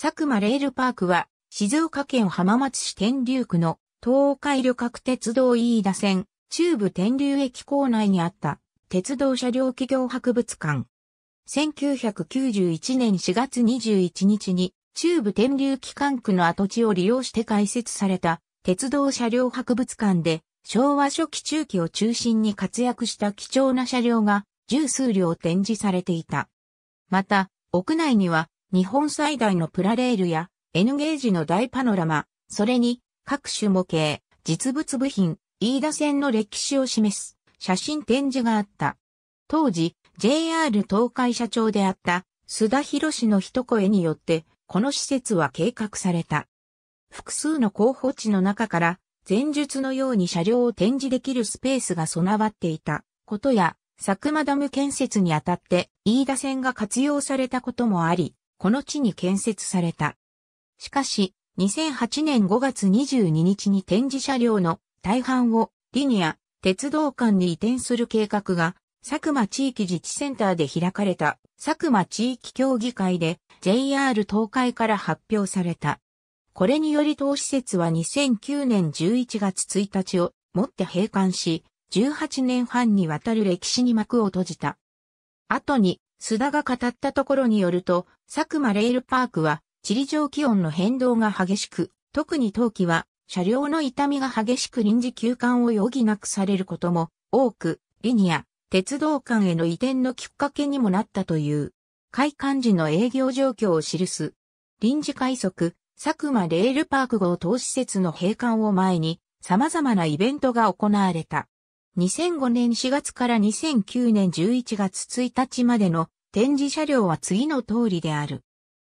佐久間レールパークは、静岡県浜松市天竜区の東海旅客鉄道飯田線中部天竜駅構内にあった鉄道車両企業博物館。1991年4月21日に中部天竜機関区の跡地を利用して開設された鉄道車両博物館で昭和初期中期を中心に活躍した貴重な車両が十数両展示されていた。また、屋内には日本最大のプラレールや N ゲージの大パノラマ、それに各種模型、実物部品、飯田線の歴史を示す写真展示があった。当時、JR 東海社長であった須田博士の一声によって、この施設は計画された。複数の候補地の中から、前述のように車両を展示できるスペースが備わっていたことや、佐久間ダム建設にあたって、飯田線が活用されたこともあり、この地に建設された。しかし、2008年5月22日に展示車両の大半をリニア、鉄道館に移転する計画が、佐久間地域自治センターで開かれた佐久間地域協議会で JR 東海から発表された。これにより当施設は2009年11月1日をもって閉館し、18年半にわたる歴史に幕を閉じた。後に須田が語ったところによると、佐久間レールパークは、地理上気温の変動が激しく、特に冬季は、車両の痛みが激しく臨時休館を余儀なくされることも、多く、リニア、鉄道館への移転のきっかけにもなったという、開館時の営業状況を記す。臨時快速、佐久間レールパーク号等施設の閉館を前に、様々なイベントが行われた。2005年4月から2009年11月1日までの展示車両は次の通りである。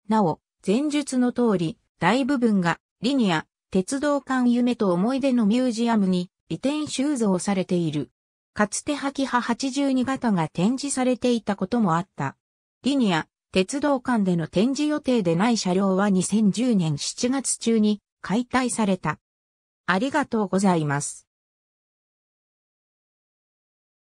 なお、前述の通り、大部分がリニア、鉄道館夢と思い出のミュージアムに移転収蔵されている。かつてハキハ82型が展示されていたこともあった。リニア、鉄道館での展示予定でない車両は2010年7月中に解体された。ありがとうございます。